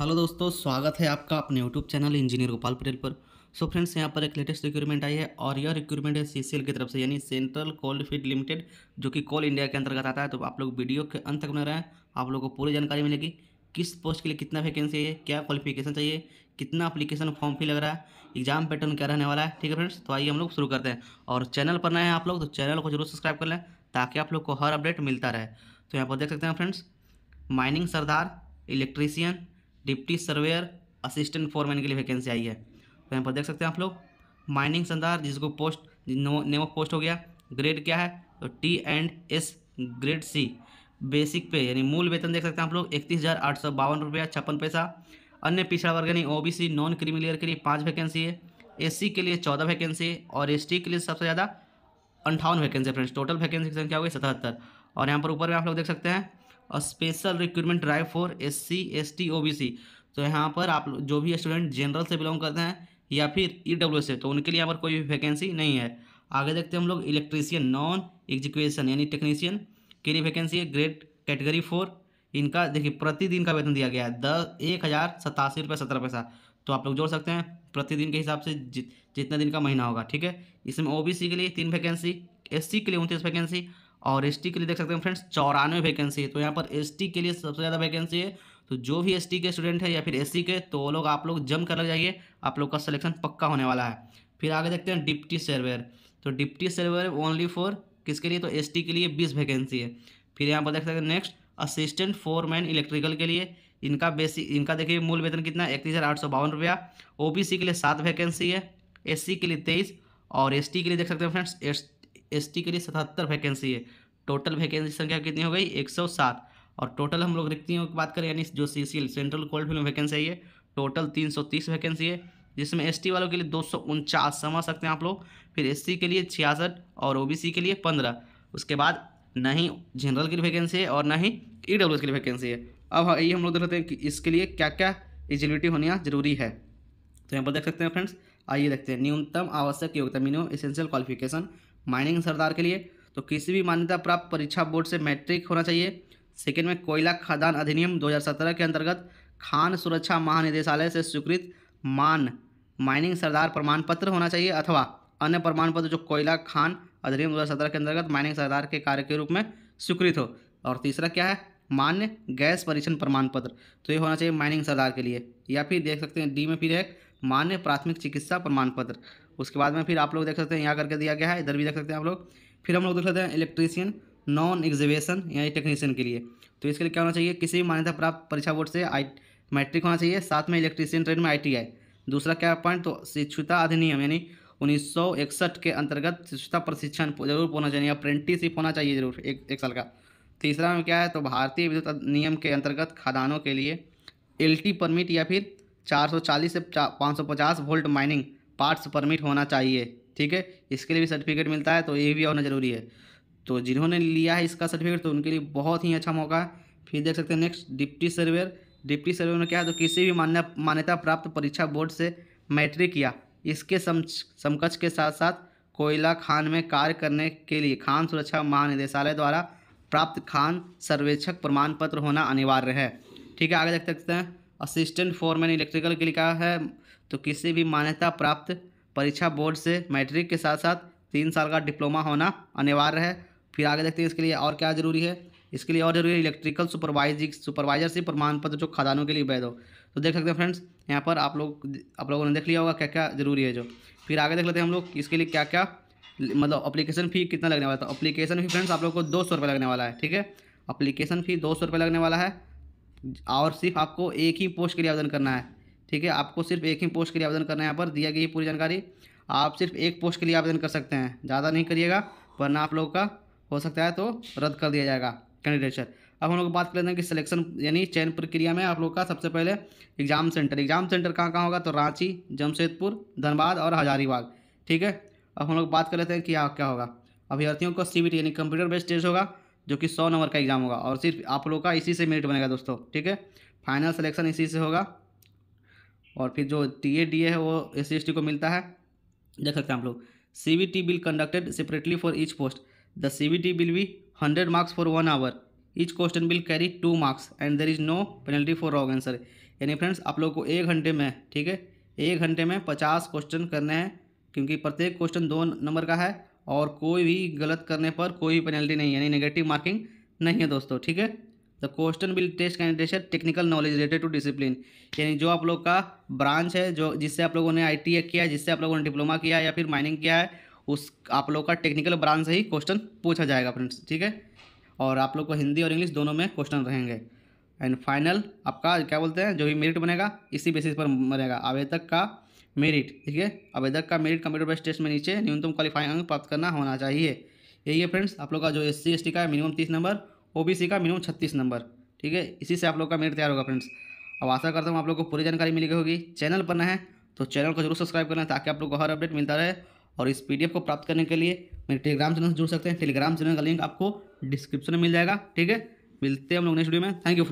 hello दोस्तों स्वागत है आपका अपने YouTube channel engineer Gopal Patel पर सो फ्रेंड्स यहाँ पर एक लेटेस्ट रिक्वायरमेंट आई है और यह रिक्वायरमेंट है सीसीएल की तरफ से यानी सेंट्रल कोल फील्ड लिमिटेड जो कि कोल इंडिया के अंतर्गत आता है तो आप लोग वीडियो के अंत तक बने रहें आप लोग को पूरी जानकारी मिलेगी किस पोस्ट के लिए कितना वैकेंसी है क्या क्वालिफिकेशन चाहिए कितना अप्लीकेशन फॉर्म फिल लग रहा है एग्जाम पैटर्न क्या रहने वाला है ठीक है फ्रेंड्स तो आइए हम लोग शुरू करते हैं और चैनल पर नए हैं आप लोग तो चैनल को जरूर सब्सक्राइब कर लें ताकि आप लोग को हर अपडेट मिलता रहे तो यहाँ पर देख सकते हैं फ्रेंड्स माइनिंग सरदार electrician deputy surveyor assistant foreman के लिए वैकेंसी आई है तो यहाँ पर देख सकते हैं आप लोग माइनिंग संदार जिसको पोस्ट नेम ऑफ पोस्ट हो गया ग्रेड क्या है तो T and S grade C basic pay यानी मूल वेतन देख सकते हैं आप लोग इकतीस हज़ार आठ सौ बावन रुपया छप्पन पैसा अन्य पिछड़ा वर्ग यानी ओबीसी नॉन क्रीमिलियर के लिए पाँच वैकेंसी है एससी के लिए चौदह वैकेंसी है और एसटी के लिए सबसे ज़्यादा अंठावन वैकेंसी है फ्रेंड्स टोटल वैकेंसी की संख्या हो गई सतहत्तर और यहाँ पर ऊपर में आप लोग देख सकते हैं और special recruitment drive for S C S T O B C तो यहाँ पर आप जो भी स्टूडेंट जनरल से बिलोंग करते हैं या फिर ई e डब्ल्यू से तो उनके लिए यहाँ पर कोई भी वैकेंसी नहीं है आगे देखते हैं हम लोग इलेक्ट्रीशियन नॉन एग्जीक्यूशन यानी टेक्नीशियन के लिए वैकेंसी है ग्रेड कैटेगरी फोर इनका देखिए प्रतिदिन का वेतन दिया गया है दस एक हज़ार सतासी रुपये सत्रह पैसा तो आप लोग जोड़ सकते हैं प्रतिदिन के हिसाब से जित जितना दिन का महीना होगा ठीक है इसमें ओबीसी के लिए तीन वैकेंसी एससी के लिए उनतीस वैकेंसी और एस के लिए देख सकते हैं फ्रेंड्स चौरानवे वैकेंसी है तो यहाँ पर एस के लिए सबसे ज़्यादा वैकेंसी है तो जो भी एस के स्टूडेंट है या फिर एस के तो वो लोग आप लोग जम कर जाइए आप लोग का सिलेक्शन पक्का होने वाला है फिर आगे देखते हैं डिप्टी सर्वेयर तो डिप्टी सर्वेयर ओनली फॉर किसके लिए तो एस के लिए बीस वैकेंसी है फिर यहाँ पर देख सकते हैं नेक्स्ट असिस्टेंट फोर इलेक्ट्रिकल के लिए इनका बेसिक इनका देखिए मूल वेतन कितना है इकतीस हज़ार आठ सौ बावन रुपया ओ के लिए सात वैकेंसी है एस के लिए तेईस और एस के लिए देख सकते हैं फ्रेंड्स एसटी के लिए सतहत्तर वैकेंसी है टोटल वैकेंसी संख्या कितनी हो गई एक सौ सात और टोटल हम लोग रिक्तियों की बात करें यानी जो सी सी एल सेंट्रल कोल्ड फिल्म वैकेंसी है टोटल तीन सौ तीस वैकेंसी है जिसमें एस टी वालों के लिए दो सौ उनचास समझ सकते हैं आप लोग फिर एस सी के लिए छियासठ और ओ बी सी के लिए पंद्रह उसके बाद ना ही जनरल की वैकेंसी है और ना ही ई डब्ल्यू एस की वैकेंसी है अब हाँ ये हम लोग देखते हैं कि इसके लिए क्या क्या एलिजिबिलिटी होना जरूरी है तो यहाँ पर देख सकते हैं फ्रेंड्स आइए देखते हैं न्यूनतम आवश्यक योग्यता मिनिमम एसेंशियल क्वालिफिकेशन माइनिंग सरदार के लिए तो किसी भी मान्यता प्राप्त परीक्षा बोर्ड से मैट्रिक होना चाहिए सेकेंड में कोयला खदान अधिनियम 2017 के अंतर्गत खान सुरक्षा महानिदेशालय से स्वीकृत मान माइनिंग सरदार प्रमाण पत्र होना चाहिए अथवा अन्य प्रमाण पत्र जो कोयला खान अधिनियम 2017 के अंतर्गत माइनिंग सरदार के कार्य के रूप में स्वीकृत हो और तीसरा क्या है मान्य गैस परीक्षण प्रमाण पत्र तो ये होना चाहिए माइनिंग सरदार के लिए या फिर देख सकते हैं डी में फिर है मान्य प्राथमिक चिकित्सा प्रमाण पत्र उसके बाद में फिर आप लोग देख सकते हैं यहाँ करके दिया गया है इधर भी देख सकते हैं आप लोग फिर हम लोग देख सकते हैं इलेक्ट्रीशियन नॉन एग्जिबिशन यानी टेक्नीशियन के लिए तो इसके लिए क्या होना चाहिए किसी भी मान्यता प्राप्त परीक्षा बोर्ड से आई मैट्रिक होना चाहिए साथ में इलेक्ट्रीशियन ट्रेड में आई दूसरा क्या पॉइंट तो शिक्षुता अधिनियम यानी उन्नीस के अंतर्गत शिक्षुता प्रशिक्षण जरूर होना चाहिए अप्रेंटिसिप होना चाहिए जरूर एक एक साल का तीसरा में क्या है तो भारतीय विद्युत नियम के अंतर्गत खदानों के लिए एलटी परमिट या फिर 440 से 550 वोल्ट माइनिंग पार्ट्स परमिट होना चाहिए ठीक है इसके लिए भी सर्टिफिकेट मिलता है तो ये भी होना ज़रूरी है तो जिन्होंने लिया है इसका सर्टिफिकेट तो उनके लिए बहुत ही अच्छा मौका है फिर देख सकते हैं next deputy surveyor deputy surveyor में क्या है तो किसी भी मान्य मान्यता प्राप्त परीक्षा बोर्ड से मैट्रिक या इसके समकक्ष के साथ साथ कोयला खान में कार्य करने के लिए खान सुरक्षा महानिदेशालय द्वारा प्राप्त खान सर्वेक्षक प्रमाण पत्र होना अनिवार्य है ठीक है आगे देख सकते हैं असिस्टेंट फोरमैन इलेक्ट्रिकल के लिए क्या है तो किसी भी मान्यता प्राप्त परीक्षा बोर्ड से मैट्रिक के साथ साथ तीन साल का डिप्लोमा होना अनिवार्य है फिर आगे देखते हैं इसके लिए और क्या ज़रूरी है इसके लिए और जरूरी है इलेक्ट्रिकल सुपरवाइजिंग सुपरवाइजरशिप प्रमाण पत्र जो खदानों के लिए वैध हो तो देख सकते हैं फ्रेंड्स यहाँ पर आप लोग आप लोगों ने देख लिया होगा क्या क्या जरूरी है जो फिर आगे देख लेते हैं हम लोग इसके लिए क्या क्या मतलब अप्लीकेशन फ़ी कितना लगने वाला था अप्लीकेशन फ़ी फ्रेंड्स आप लोग को दो सौ रुपये लगने वाला है ठीक है अप्लीकेशन फ़ी दो सौ रुपये लगने वाला है और सिर्फ आपको एक ही पोस्ट के लिए आवेदन करना है ठीक है आपको सिर्फ एक ही पोस्ट के लिए आवेदन करना है यहाँ पर दिया गया पूरी जानकारी आप सिर्फ एक पोस्ट के लिए आवेदन कर सकते हैं ज़्यादा नहीं करिएगा वरना आप लोगों का हो सकता है तो रद्द कर दिया जाएगा कैंडिडेटर अब हम लोग बात कर लेते हैं कि सिलेक्शन यानी चयन प्रक्रिया में आप लोग का सबसे पहले एग्ज़ाम सेंटर एग्ज़ाम सेंटर कहाँ कहाँ होगा तो रांची जमशेदपुर धनबाद और हजारीबाग ठीक है अब हम लोग बात कर लेते हैं कि यहाँ क्या होगा अभ्यर्थियों का सी यानी कंप्यूटर बेस्ड टेस्ट होगा जो कि सौ नंबर का एग्ज़ाम होगा और सिर्फ आप लोग का इसी से मेरिट बनेगा दोस्तों ठीक है फाइनल सिलेक्शन इसी से होगा और फिर जो टी ए डी ए है वो एस सी को मिलता है देख सकते हैं आप लोग C B T will conducted separately for each post the C B T will be hundred marks for one hour each question will carry two marks and there is no penalty for wrong answer यानी friends आप लोग को एक घंटे में ठीक है एक घंटे में पचास क्वेश्चन करने हैं क्योंकि प्रत्येक क्वेश्चन दो नंबर का है और कोई भी गलत करने पर कोई पेनल्टी नहीं यानी नेगेटिव मार्किंग नहीं है दोस्तों ठीक है the question will test candidate technical knowledge related to discipline यानी जो आप लोग का ब्रांच है जो जिससे आप लोगों ने आई e किया है जिससे आप लोगों ने डिप्लोमा किया है या फिर माइनिंग किया है उस आप लोग का टेक्निकल ब्रांच से ही क्वेश्चन पूछा जाएगा फ्रेंड्स ठीक है और आप लोग को हिंदी और इंग्लिश दोनों में क्वेश्चन रहेंगे एंड फाइनल आपका क्या बोलते हैं जो भी मेरिट बनेगा इसी बेसिस पर बनेगा आवेदक का मेरिट ठीक है आवेदक का मेरिट कंप्यूटर बेस्ट टेस्ट में नीचे न्यूनतम क्वालिफाइंग अंक प्राप्त करना होना चाहिए यही है फ्रेंड्स आप लोग का जो एस सी का मिनिमम तीस नंबर ओबीसी का मिनिमम छत्तीस नंबर ठीक है इसी से आप लोग का मेट तैयार होगा फ्रेंड्स अब आशा करता हूँ आप लोग को पूरी जानकारी मिली होगी चैनल पर ना है तो चैनल को जरूर सब्सक्राइब करना ताकि आप लोग को हर अपडेट मिलता रहे और इस पी को प्राप्त करने के लिए मेरे टेलीग्राम चैनल से जुड़ सकते हैं टेलीग्राम चैनल का लिंक आपको डिस्क्रिप्शन में मिल जाएगा ठीक है मिलते हैं हम लोग नेक्स्ट वीडियो में थैंक यू